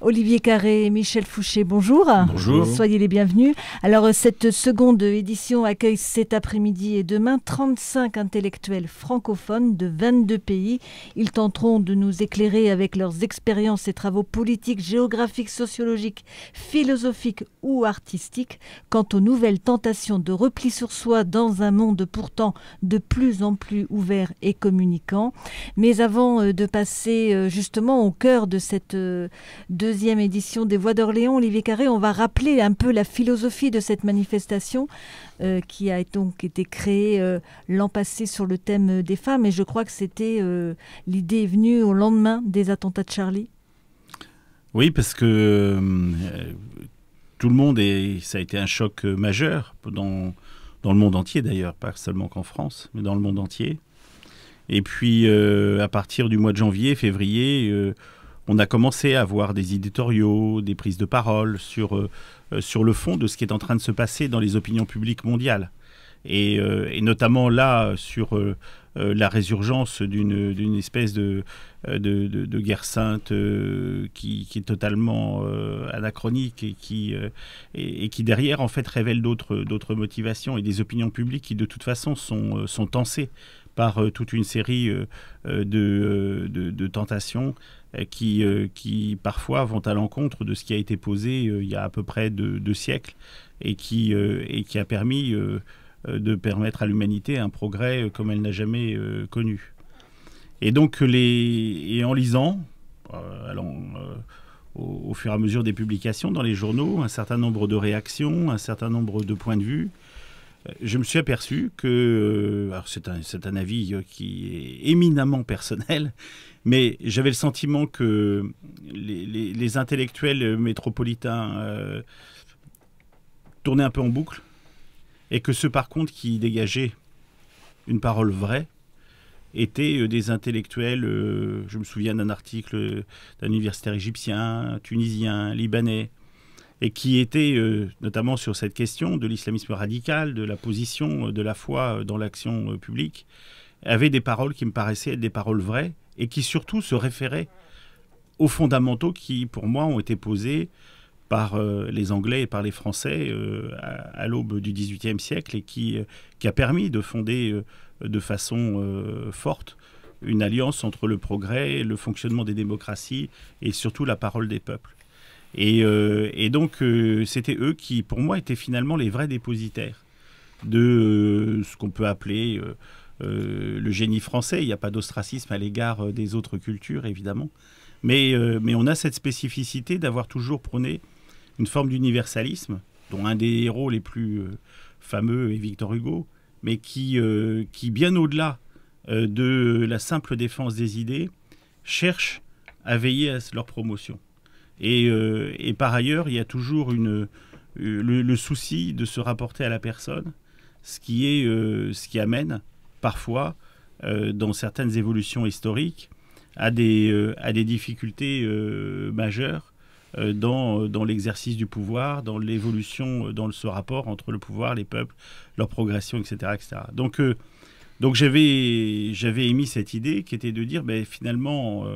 Olivier Carré et Michel Fouché, bonjour. Bonjour. Soyez les bienvenus. Alors, euh, cette seconde édition accueille cet après-midi et demain 35 intellectuels francophones de 22 pays. Ils tenteront de nous éclairer avec leurs expériences et travaux politiques, géographiques, sociologiques, philosophiques ou artistiques quant aux nouvelles tentations de repli sur soi dans un monde pourtant de plus en plus ouvert et communicant. Mais avant euh, de passer euh, justement au cœur de cette... De deuxième édition des Voix d'Orléans. Olivier Carré, on va rappeler un peu la philosophie de cette manifestation euh, qui a donc été créée euh, l'an passé sur le thème des femmes. Et je crois que c'était euh, l'idée venue au lendemain des attentats de Charlie. Oui, parce que tout le monde et ça a été un choc majeur dans, dans le monde entier d'ailleurs, pas seulement qu'en France, mais dans le monde entier. Et puis à partir du mois de janvier, février on a commencé à voir des éditoriaux, des prises de parole sur, euh, euh, sur le fond de ce qui est en train de se passer dans les opinions publiques mondiales. Et, euh, notamment là, sur la résurgence d'une espèce de, de, guerre sainte qui, est totalement anachronique et qui, et, qui derrière, en fait, révèle d'autres motivations et des opinions publiques qui, de toute façon, sont, sont tensées par toute une série de, de tentations euh, qui, euh, qui parfois vont à l'encontre de ce qui a été posé euh, il y a à peu près deux, siècles et qui, et qui a permis de permettre à l'humanité un progrès comme elle n'a jamais connu. Et donc, les, et en lisant, au, fur et à mesure des publications dans les journaux, un certain nombre de réactions, un certain nombre de points de vue, je me suis aperçu que, euh, c'est un, avis euh, qui est éminemment personnel, mais j'avais le sentiment que les, intellectuels métropolitains euh, tournaient un peu en boucle, et que ceux par contre qui dégageaient une parole vraie étaient des intellectuels, je me souviens d'un article d'un universitaire égyptien, tunisien, libanais, et qui était euh, notamment sur cette question de l'islamisme radical, de la position euh, de la foi euh, dans l'action publique, avait des paroles qui me paraissaient être des paroles vraies et qui surtout se référaient aux fondamentaux qui, pour moi, ont été posés par les Anglais et par les Français à, l'aube du XVIIIe siècle et qui, qui, a permis de fonder de façon forte une alliance entre le progrès, le fonctionnement des démocraties et surtout la parole des peuples. Euh, et, donc, euh, c'était eux qui, pour moi, étaient finalement les vrais dépositaires de euh, ce qu'on peut appeler le génie français. Il n'y a pas d'ostracisme à l'égard des autres cultures, évidemment. Mais, on a cette spécificité d'avoir toujours prôné une forme d'universalisme, dont un des héros les plus fameux est Victor Hugo, mais qui, bien au-delà de la simple défense des idées, cherche à veiller à leur promotion. Euh, et, par ailleurs, il y a toujours une, euh, le, souci de se rapporter à la personne, ce qui, est, euh, ce qui amène parfois, dans certaines évolutions historiques, à des, à des difficultés majeures dans, dans l'exercice du pouvoir, dans l'évolution, dans ce rapport entre le pouvoir, les peuples, leur progression, etc. etc. Donc, donc j'avais émis cette idée qui était de dire, ben, finalement,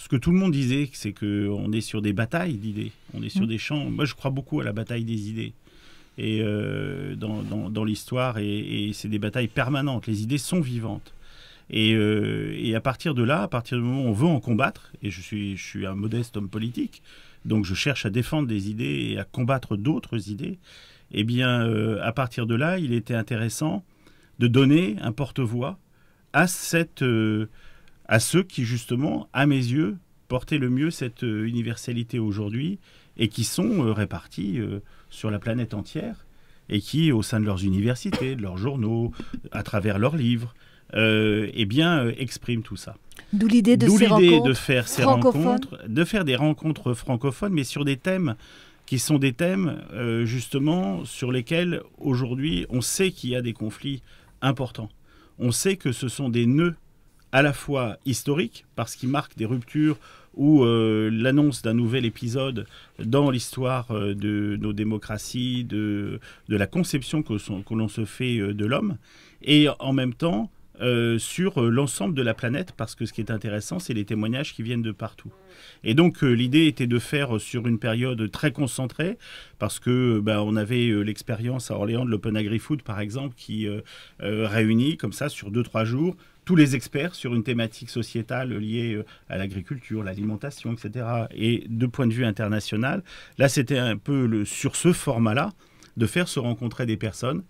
ce que tout le monde disait, c'est qu'on est sur des batailles d'idées, on est sur mm. des champs. Moi, je crois beaucoup à la bataille des idées et euh, dans, l'histoire, et, c'est des batailles permanentes. Les idées sont vivantes. Euh, et, à partir de là, à partir du moment où on veut en combattre, et je suis, je suis un modeste homme politique, donc je cherche à défendre des idées et à combattre d'autres idées, eh bien, euh, à partir de là, il était intéressant de donner un porte-voix à cette à ceux qui, justement, à mes yeux, portaient le mieux cette euh, universalité aujourd'hui et qui sont euh, répartis euh, sur la planète entière et qui, au sein de leurs universités, de leurs journaux, à travers leurs livres, euh, eh bien, tout ça. D'où l'idée de, ces rencontres de faire ces rencontres, de faire des rencontres francophones, mais sur des thèmes qui sont des thèmes justement sur lesquels aujourd'hui on sait qu'il y a des conflits importants. On sait que ce sont des nœuds à la fois historique, parce qu'il marque des ruptures ou euh, l'annonce d'un nouvel épisode dans l'histoire euh, de nos démocraties, de, la conception que, l'on se fait euh, de l'homme, et en même temps sur l'ensemble de la planète, parce que ce qui est intéressant, c'est les témoignages qui viennent de partout. Et donc l'idée était de faire sur une période très concentrée, parce que bah, on avait l'expérience à Orléans de l'Open Agri Food, par exemple, qui réunit comme ça sur 2 trois jours tous les experts sur une thématique sociétale liée euh, à l'agriculture, l'alimentation, etc. Et de point de vue international, là, c'était un peu sur ce format-là de faire se rencontrer des personnes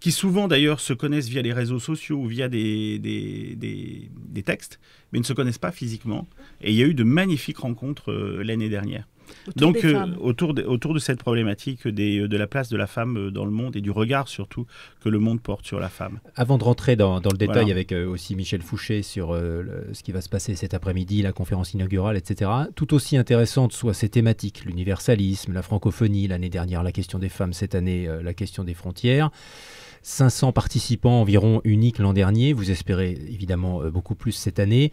qui souvent d'ailleurs se connaissent via les réseaux sociaux ou via des, des, textes, mais ne se connaissent pas physiquement. Et il y a eu de magnifiques rencontres euh, l'année dernière. Donc, euh, autour, de, autour de cette problématique des, euh, de la place de la femme euh, dans le monde et du regard surtout que le monde porte sur la femme. Avant de rentrer dans, le détail avec aussi Michel Fouché sur ce qui va se passer cet après-midi, la conférence inaugurale, etc., tout aussi intéressante soit ces thématiques, l'universalisme, la francophonie, l'année dernière la question des femmes, cette année la question des frontières. 500 participants environ uniques l'an dernier, vous espérez évidemment beaucoup plus cette année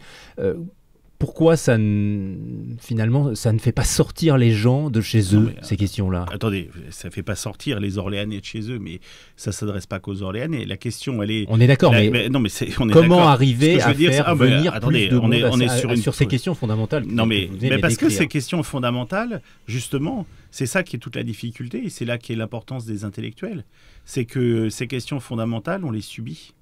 pourquoi ça ne, finalement ça ne fait pas sortir les gens de chez eux ces questions-là euh, Attendez, ça ne fait pas sortir les Orléanais de chez eux, mais ça s'adresse pas qu'aux Orléanais. La question, elle est. On est d'accord, mais, non, mais comment arriver à faire venir attendez, plus de on est, on est sur, une... sur, ces questions fondamentales Non, mais, parce que ces questions fondamentales, justement, c'est ça qui est toute la difficulté et c'est là qui est l'importance des intellectuels, c'est que ces questions fondamentales, on les subit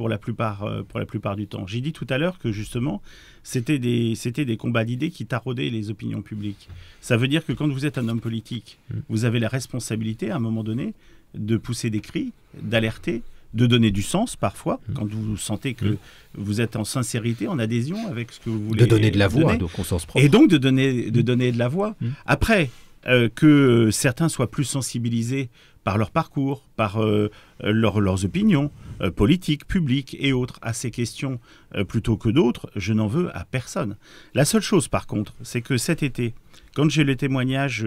pour la plupart, euh, pour la plupart du temps. J'ai dit tout à l'heure que justement, c'était des, c'était des combats d'idées qui taraudaient les opinions publiques. Ça veut dire que quand vous êtes un homme politique, mm. vous avez la responsabilité, à un moment donné, de pousser des cris, d'alerter, de donner du sens parfois, mm. quand vous sentez que mm. vous êtes en sincérité, en adhésion avec ce que vous voulez. De donner de la voix, donc, au sens propre. Et donc de donner, de donner de la voix. Après, euh, que euh, certains soient plus sensibilisés par leur parcours, par euh, leurs opinions politiques, publiques et autres à ces questions plutôt que d'autres, je n'en veux à personne. La seule chose par contre, c'est que cet été, quand j'ai le témoignage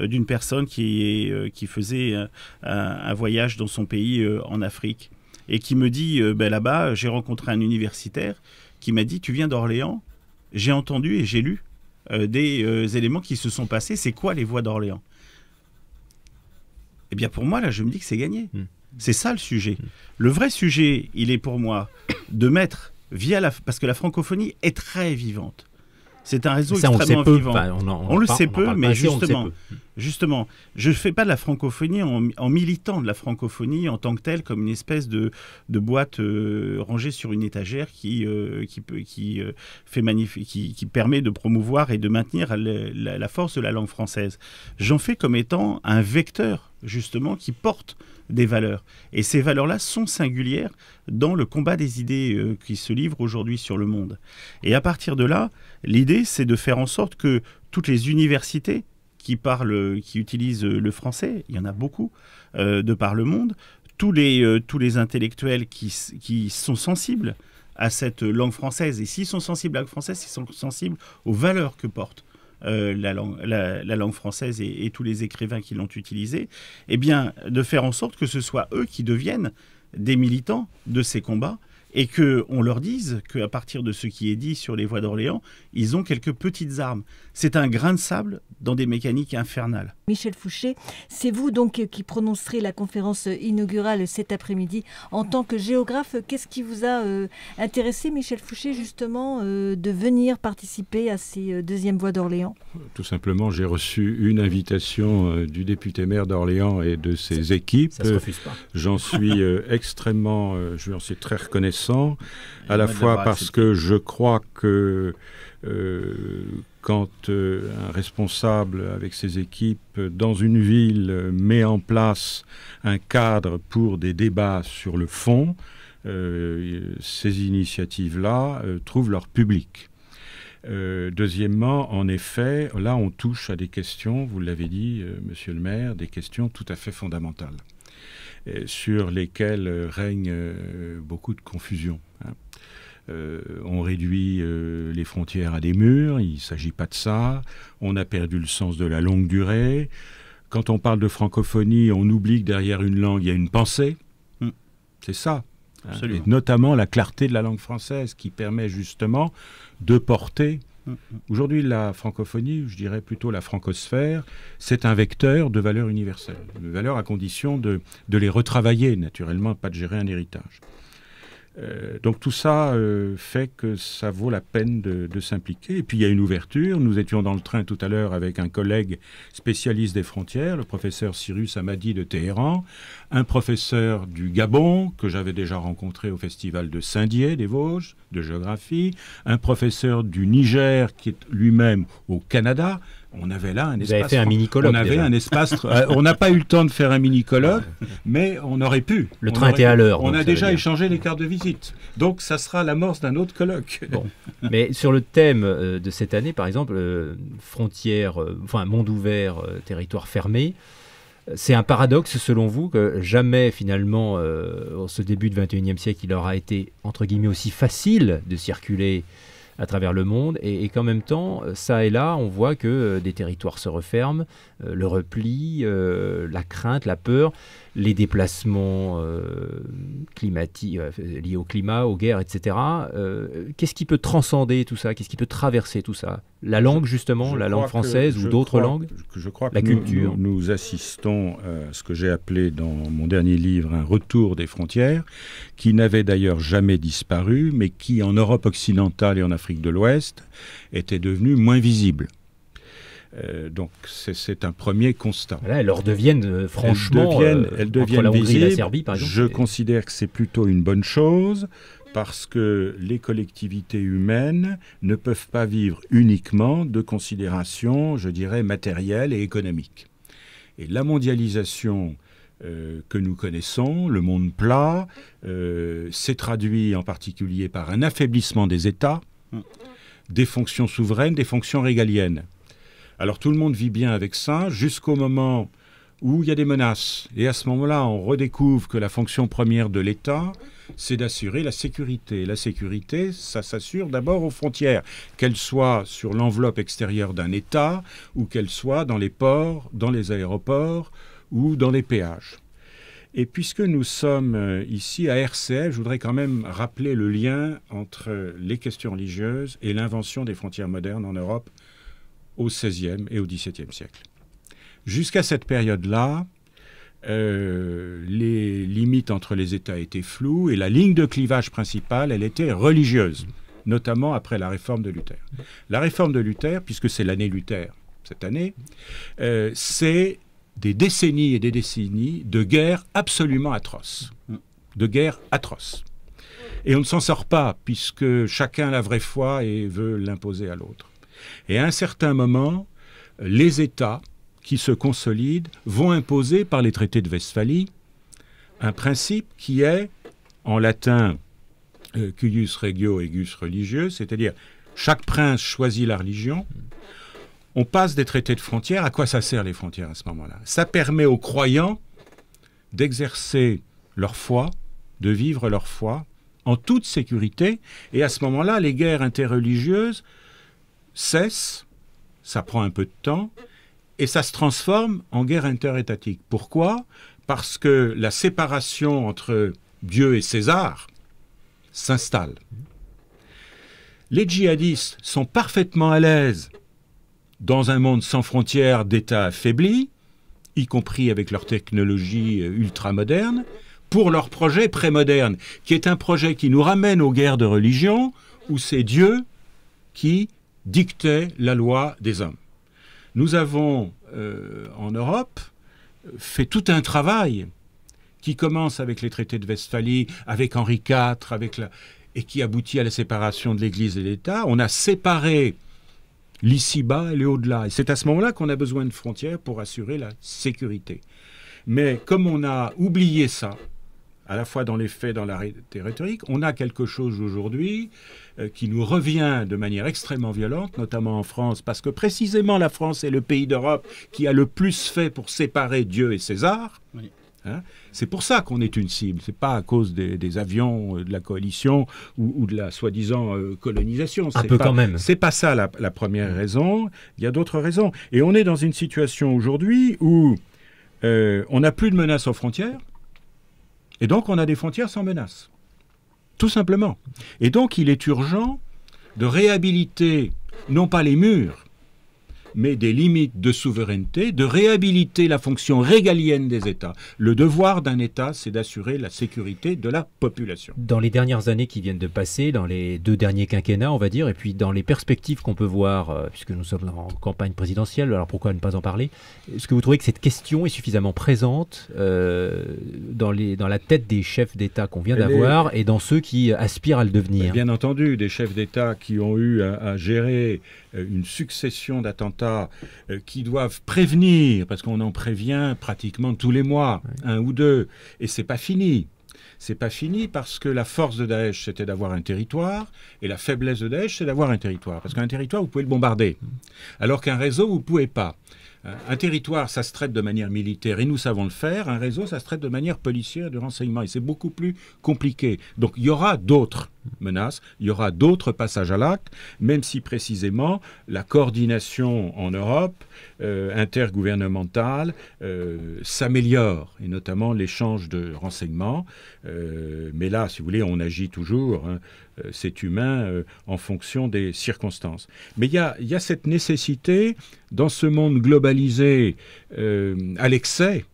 d'une personne qui, faisait un, un, voyage dans son pays en Afrique et qui me dit, ben là-bas, j'ai rencontré un universitaire qui m'a dit, tu viens d'Orléans, j'ai entendu et j'ai lu euh, des euh, éléments qui se sont passés. C'est quoi les voix d'Orléans Eh bien, pour moi, là, je me dis que c'est gagné. Hmm. C'est ça le sujet. Hmm. Le vrai sujet, il est pour moi de mettre via la, parce que la francophonie est très vivante. C'est un réseau extrêmement vivant. on, le sait peu, mais justement, justement, je ne fais pas de la francophonie en, militant de la francophonie en tant que telle, comme une espèce de, boîte euh, rangée sur une étagère qui, euh, qui, euh, fait qui, permet de promouvoir et de maintenir la force de la langue française. J'en fais comme étant un vecteur, justement, qui porte des valeurs. Et ces valeurs-là sont singulières dans le combat des idées euh, qui se livrent aujourd'hui sur le monde. Et à partir de là, l'idée, c'est de faire en sorte que toutes les universités qui parlent, qui utilisent le français, il y en a beaucoup euh, de par le monde, tous les, euh, tous les intellectuels qui, sont sensibles à cette langue française, et s'ils sont sensibles à la langue française, ils sont sensibles aux valeurs que portent. Euh, la, langue, française et, tous les écrivains qui l'ont utilisée, eh bien, de faire en sorte que ce soit eux qui deviennent des militants de ces combats et qu'on leur dise qu'à partir de ce qui est dit sur les voies d'Orléans, ils ont quelques petites armes. C'est un grain de sable dans des mécaniques infernales. Michel Fouché, c'est vous donc qui prononcerez la conférence inaugurale cet après-midi. En tant que géographe, qu'est-ce qui vous a euh, intéressé, Michel Fouché, justement, euh, de venir participer à ces euh, deuxièmes voies d'Orléans Tout simplement, j'ai reçu une invitation du député maire d'Orléans et de ses équipes. Ça J'en suis extrêmement, je suis très reconnaissant, à la fois parce que je crois que euh, quand euh, un responsable avec ses équipes dans une ville euh, met en place un cadre pour des débats sur le fond, ces initiatives-là trouvent leur public. deuxièmement, en effet, là, on touche à des questions, vous l'avez dit, monsieur le maire, des questions tout à fait fondamentales, sur lesquelles règne beaucoup de confusion. Hein. Euh, on réduit euh, les frontières à des murs, il ne s'agit pas de ça, on a perdu le sens de la longue durée. Quand on parle de francophonie, on oublie que derrière une langue, il y a une pensée. Mm. C'est ça. Hein. Et notamment la clarté de la langue française qui permet justement de porter. Mm, mm. Aujourd'hui, la francophonie, je dirais plutôt la francosphère, c'est un vecteur de valeurs universelles, de valeurs à condition de les retravailler naturellement, pas de gérer un héritage. Euh, donc tout ça euh, fait que ça vaut la peine de, de s'impliquer. Et puis il y a une ouverture. Nous étions dans le train tout à l'heure avec un collègue spécialiste des frontières, le professeur Cyrus Amadi de Téhéran, un professeur du Gabon que j'avais déjà rencontré au festival de Saint-Dié des Vosges de géographie, un professeur du Niger qui est lui-même au Canada, on avait là un Vous espace. fait un mini colloque. Euh, on n'a pas eu le temps de faire un mini colloque, mais on aurait pu. Le train était à l'heure. On a déjà échangé les cartes de visite. Donc ça sera l'amorce d'un autre colloque. mais sur le thème euh, de cette année, par exemple, euh, frontières, enfin monde ouvert, territoire fermé. C'est un paradoxe selon vous que jamais finalement, en ce début du XXIe siècle, il aura été entre guillemets aussi facile de circuler à travers le monde, et, qu'en même temps, euh, ça et là, on voit que euh, des territoires se referment, euh, le repli, la crainte, la peur les déplacements euh, climatiques, euh, liés au climat, aux guerres, etc. Euh, qu'est-ce qui peut transcender tout ça Qu'est-ce qui peut traverser tout ça La langue, justement, la langue française ou d'autres langues la culture. Nous, nous assistons à ce que j'ai appelé dans mon dernier livre un retour des frontières, qui n'avait d'ailleurs jamais disparu, mais qui, en Europe occidentale et en Afrique de l'Ouest, était devenu moins visible. Euh, donc c'est un premier constat. elles redeviennent euh, franchement euh, elles deviennent, elles par exemple. Je considère que c'est plutôt une bonne chose parce que les collectivités humaines ne peuvent pas vivre uniquement de considérations, je dirais, matérielles et économiques. Et la mondialisation que nous connaissons, le monde plat, s'est traduit en particulier par un affaiblissement des États, mm. des fonctions souveraines, des fonctions régaliennes. Alors tout le monde vit bien avec ça jusqu'au moment où il y a des menaces. Et à ce moment-là, on redécouvre que la fonction première de l'État, c'est d'assurer la sécurité. La sécurité, ça s'assure d'abord aux frontières, qu'elles soient sur l'enveloppe extérieure d'un État ou qu'elles soient dans les ports, dans les aéroports ou dans les péages. Et puisque nous sommes euh, ici à RCF, je voudrais quand même rappeler le lien entre les questions religieuses et l'invention des frontières modernes en Europe au XVIe et au XVIIe siècle. Jusqu'à cette période-là, euh, les limites entre les États étaient floues et la ligne de clivage principale, elle était religieuse, notamment après la réforme de Luther. La réforme de Luther, puisque c'est l'année Luther cette année, euh, c'est des décennies et des décennies de guerres absolument atroces, de guerres atroces. Et on ne s'en sort pas puisque chacun a la vraie foi et veut l'imposer à l'autre. Et à un certain moment, les États qui se consolident vont imposer par les traités de Westphalie un principe qui est, en latin, euh, cuius regio egus religieux, c'est-à-dire chaque prince choisit la religion. On passe des traités de frontières. À quoi ça sert les frontières à ce moment-là Ça permet aux croyants d'exercer leur foi, de vivre leur foi en toute sécurité. Et à ce moment-là, les guerres interreligieuses cesse, ça prend un peu de temps, et ça se transforme en guerre interétatique. Pourquoi Parce que la séparation entre Dieu et César s'installe. Les djihadistes sont parfaitement à l'aise dans un monde sans frontières d'États affaiblis, y compris avec leur technologie euh, ultramoderne, pour leur projet prémoderne, qui est un projet qui nous ramène aux guerres de religion, où c'est Dieu qui dictait la loi des hommes. Nous avons, euh, en Europe, fait tout un travail qui commence avec les traités de Westphalie, avec Henri IV, avec la... et qui aboutit à la séparation de l'Église et de l'État. On a séparé l'ici-bas et le au-delà. Et c'est à ce moment-là qu'on a besoin de frontières pour assurer la sécurité. Mais comme on a oublié ça, à la fois dans les faits, dans la rhétorique. On a quelque chose aujourd'hui euh, qui nous revient de manière extrêmement violente, notamment en France, parce que précisément la France est le pays d'Europe qui a le plus fait pour séparer Dieu et César. Hein. c'est pour ça qu'on est une cible. C'est pas à cause des, avions euh, de la coalition ou, de la soi-disant euh, colonisation. Un peu quand même. C'est pas ça la, première raison. Il y a d'autres raisons. Et on est dans une situation aujourd'hui où on n'a plus de menaces aux frontières. Et donc on a des frontières sans menace. Tout simplement. Et donc il est urgent de réhabiliter non pas les murs, mais des limites de souveraineté, de réhabiliter la fonction régalienne des États. Le devoir d'un État, c'est d'assurer la sécurité de la population. Dans les dernières années qui viennent de passer, dans les deux derniers quinquennats, on va dire, et puis dans les perspectives qu'on peut voir, euh, puisque nous sommes en campagne présidentielle, alors pourquoi ne pas en parler Est-ce que vous trouvez que cette question est suffisamment présente euh, dans, la tête des chefs d'État qu'on vient d'avoir et dans ceux qui euh, aspirent à le devenir Bien entendu, des chefs d'État qui ont eu à gérer une succession d'attentats euh, qui doivent prévenir, parce qu'on en prévient pratiquement tous les mois, un ou deux, et c'est pas fini. C'est pas fini parce que la force de Daesh, c'était d'avoir un territoire, et la faiblesse de Daesh, c'est d'avoir un territoire. Parce qu'un territoire, vous pouvez le bombarder, alors qu'un réseau, vous pouvez pas. Un territoire, ça se traite de manière militaire, et nous savons le faire. Un réseau, ça se traite de manière policière, et de renseignement, et c'est beaucoup plus compliqué. Donc il y aura d'autres il y aura d'autres passages à l'acte, même si précisément la coordination en Europe euh, intergouvernementale euh, s'améliore, et notamment l'échange de renseignements. Euh, mais là, si vous voulez, on agit toujours, hein, c'est humain, en fonction des circonstances. Mais il y a, cette nécessité, dans ce monde globalisé à l'excès,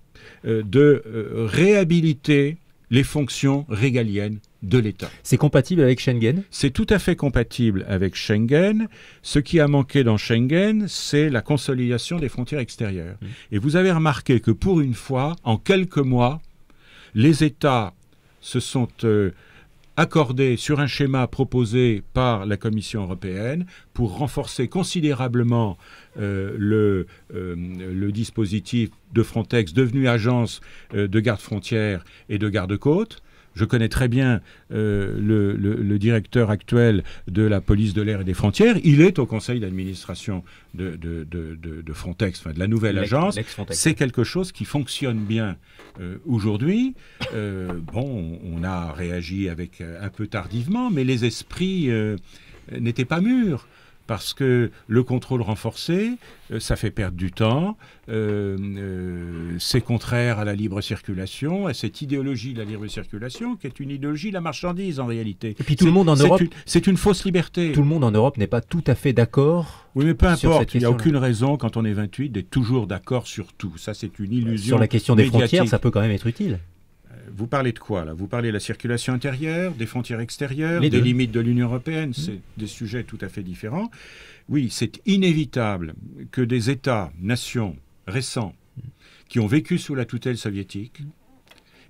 de réhabiliter les fonctions régaliennes de l'État. C'est compatible avec Schengen C'est tout à fait compatible avec Schengen. Ce qui a manqué dans Schengen, c'est la consolidation des frontières extérieures. Mmh. Et vous avez remarqué que pour une fois, en quelques mois, les États se sont euh, accordés sur un schéma proposé par la Commission européenne pour renforcer considérablement euh, le, euh, le, dispositif de Frontex devenu agence de garde-frontière et de garde-côte je connais très bien euh, le, directeur actuel de la police de l'air et des frontières. Il est au conseil d'administration de, Frontex, de la nouvelle agence. C'est quelque chose qui fonctionne bien euh, aujourd'hui. Euh, bon, on a réagi avec un peu tardivement, mais les esprits n'étaient pas mûrs parce que le contrôle renforcé, euh, ça fait perdre du temps, euh, euh, c'est contraire à la libre circulation, à cette idéologie de la libre circulation, qui est une idéologie de la marchandise en réalité. Et puis tout le monde en Europe... C'est une, fausse liberté. Tout le monde en Europe n'est pas tout à fait d'accord oui, mais peu importe, il n'y a aucune raison, quand on est 28, d'être toujours d'accord sur tout. Ça, c'est une illusion. Sur la question des frontières, ça peut quand même être utile. Euh, vous parlez de quoi là Vous parlez de la circulation intérieure, des frontières extérieures, des limites de l'Union européenne, mmh. c'est des sujets tout à fait différents. Oui, c'est inévitable que des États, nations récents, qui ont vécu sous la tutelle soviétique,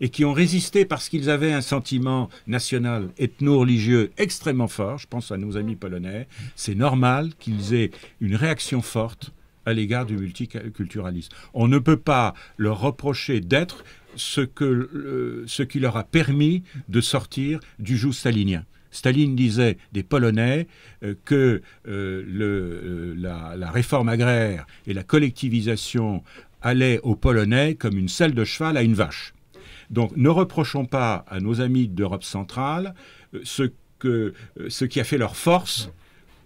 et qui ont résisté parce qu'ils avaient un sentiment national, ethno-religieux extrêmement fort, je pense à nos amis polonais, c'est normal qu'ils aient une réaction forte à l'égard du multiculturalisme. On ne peut pas leur reprocher d'être ce, que, ce qui leur a permis de sortir du joug stalinien. Staline disait des Polonais euh, que euh, euh, la, réforme agraire et la collectivisation allaient aux Polonais comme une selle de cheval à une vache. Donc ne reprochons pas à nos amis d'Europe centrale ce, que, ce qui a fait leur force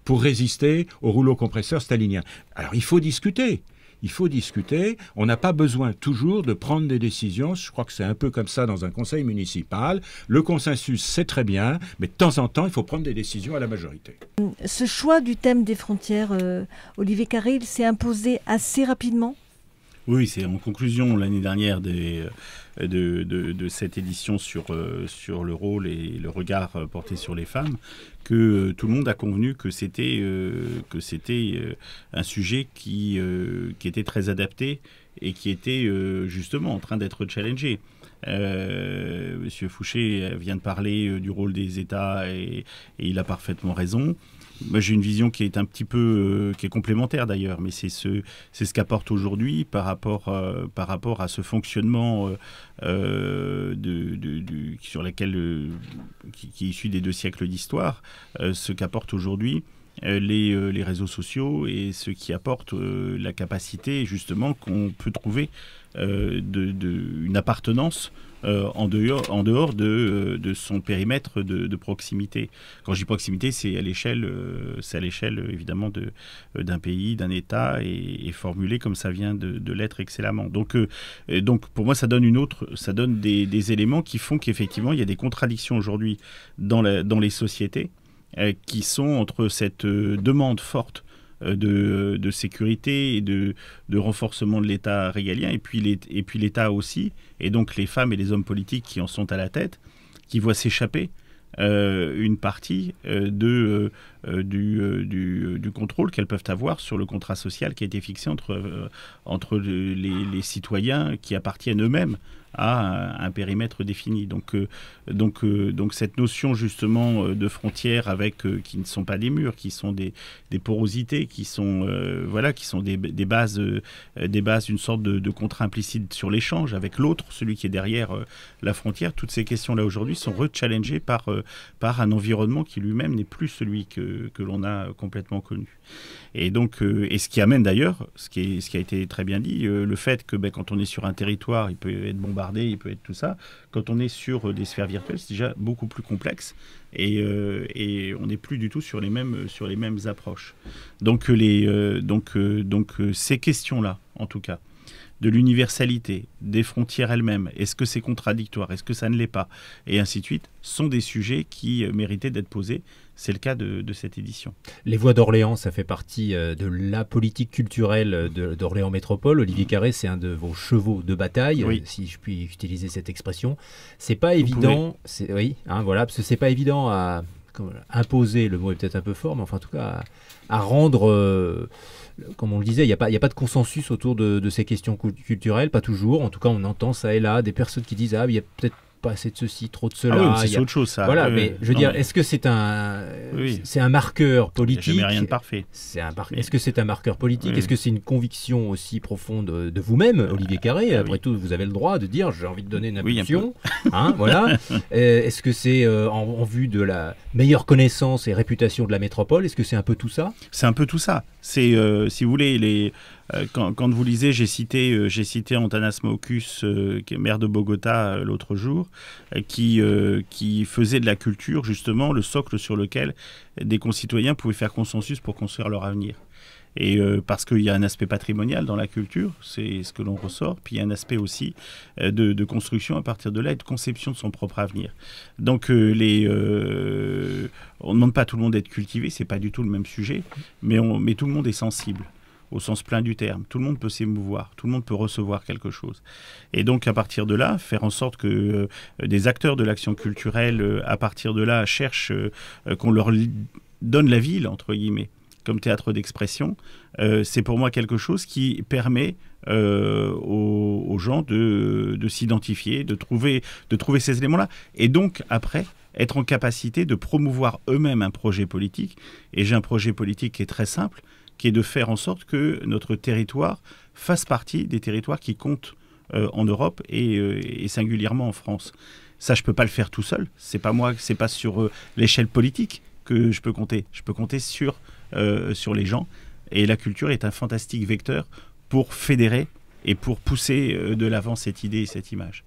pour résister au rouleau compresseur stalinien. Alors il faut discuter, il faut discuter. On n'a pas besoin toujours de prendre des décisions. Je crois que c'est un peu comme ça dans un conseil municipal. Le consensus, c'est très bien, mais de temps en temps, il faut prendre des décisions à la majorité. Ce choix du thème des frontières, euh, Olivier carril s'est imposé assez rapidement oui, c'est en conclusion l'année dernière euh, de, cette édition euh, sur, le rôle et le regard euh, porté sur les femmes que tout le monde a convenu que c'était que c'était un sujet qui, qui était très adapté et qui était justement en train d'être challengé. Monsieur Fouché vient de parler du rôle des États et il a parfaitement raison. Moi, j'ai une vision qui est un petit peu, euh, qui est complémentaire d'ailleurs, mais c'est ce, c'est qu'apporte aujourd'hui par rapport, euh, par rapport à ce fonctionnement euh, sur lequel, qui, qui, est issu des deux siècles d'histoire, ce qu'apporte aujourd'hui. Les, réseaux sociaux et ce qui apporte la capacité justement qu'on peut trouver de, une appartenance euh, en dehors, de, euh, son périmètre de, proximité. Quand je dis proximité, c'est à l'échelle, euh, c'est à l'échelle évidemment d'un pays, d'un État, et, formulé comme ça vient de, l'être excellemment. Donc, donc pour moi, ça donne une autre, ça donne des, éléments qui font qu'effectivement, il y a des contradictions aujourd'hui dans les sociétés qui sont entre cette demande forte euh, de, sécurité et de, renforcement de l'État régalien, et puis l'État aussi, et donc les femmes et les hommes politiques qui en sont à la tête, qui voient s'échapper euh, une partie euh, de, euh, du, euh, euh, du, contrôle qu'elles peuvent avoir sur le contrat social qui a été fixé entre, entre les, les citoyens qui appartiennent eux-mêmes à un périmètre défini. Donc, donc, donc cette notion justement de frontières avec qui ne sont pas des murs, qui sont des, des porosités, qui sont voilà, qui sont des, des bases, des bases, une sorte de, de contrat implicite sur l'échange avec l'autre, celui qui est derrière la frontière. Toutes ces questions là aujourd'hui sont rechallengées par par un environnement qui lui-même n'est plus celui que que, l'on a complètement connu. Et donc, euh, et ce qui amène d'ailleurs, ce, qui ce qui a été très bien dit, euh, le fait que ben, quand on est sur un territoire, il peut être bombardé, il peut être tout ça. Quand on est sur euh, des sphères virtuelles, c'est déjà beaucoup plus complexe. Et, on n'est plus du tout sur les mêmes, sur les mêmes approches. Donc, les, donc, donc ces questions-là, en tout cas, de l'universalité, des frontières elles-mêmes, est-ce que c'est contradictoire, est-ce que ça ne l'est pas, et ainsi de suite, sont des sujets qui méritaient d'être posés c'est le cas de, cette édition. Les Voix d'Orléans, ça fait partie euh, de la politique culturelle d'Orléans Métropole. Olivier Carré, c'est un de vos chevaux de bataille, si je puis utiliser cette expression. C'est pas évident évident, oui, hein, voilà, parce que c'est pas évident à imposer, le mot est peut-être un peu fort, mais enfin en tout cas à, rendre, euh, comme on le disait, il n'y a, pas de consensus autour de, de, ces questions culturelles, pas toujours. En tout cas, on entend ça et là des personnes qui disent ah, il y a peut-être pas assez de ceci, trop de cela. Ah oui, c'est autre chose, ça. Voilà, mais je veux dire, est-ce que c'est un, c'est un marqueur politique Jamais rien de parfait. C'est un Est-ce que c'est un marqueur politique Est-ce que c'est une conviction aussi profonde de vous-même, ah, Olivier Carré ah Après tout, vous avez le droit de dire j'ai envie de donner une impulsion. Hein, voilà. Euh, est-ce que c'est euh, en, vue de la meilleure connaissance et réputation de la métropole Est-ce que c'est un peu tout ça C'est un peu tout ça. C'est, euh, si vous voulez, les euh, quand, vous lisez, j'ai cité, euh, Antanas Mocus, euh, maire de Bogota l'autre jour, qui, faisait de la culture justement le socle sur lequel des concitoyens pouvaient faire consensus pour construire leur avenir. Et parce qu'il y a un aspect patrimonial dans la culture, c'est ce que l'on ressort, puis il y a un aspect aussi de, construction à partir de là et de conception de son propre avenir. Donc on ne demande pas à tout le monde d'être cultivé, c'est pas du tout le même sujet, mais, mais tout le monde est sensible au sens plein du terme. Tout le monde peut s'émouvoir, tout le monde peut recevoir quelque chose. Et donc à partir de là, faire en sorte que euh, des acteurs de l'action culturelle, euh, à partir de là, cherchent euh, qu'on leur donne la ville, entre guillemets, comme théâtre d'expression, c'est pour moi quelque chose qui permet aux, gens de, s'identifier, de trouver, de trouver ces éléments-là. Et donc, après, être en capacité de promouvoir eux-mêmes un projet politique. Et j'ai un projet politique qui est très simple, qui est de faire en sorte que notre territoire fasse partie des territoires qui comptent euh, en Europe euh, et, singulièrement en France. Ça, je peux pas le faire tout seul. C'est pas moi, c'est pas sur euh, l'échelle politique que je peux compter. Je peux compter sur sur les gens. Et la culture est un fantastique vecteur pour fédérer et pour pousser de l'avant cette idée et cette image.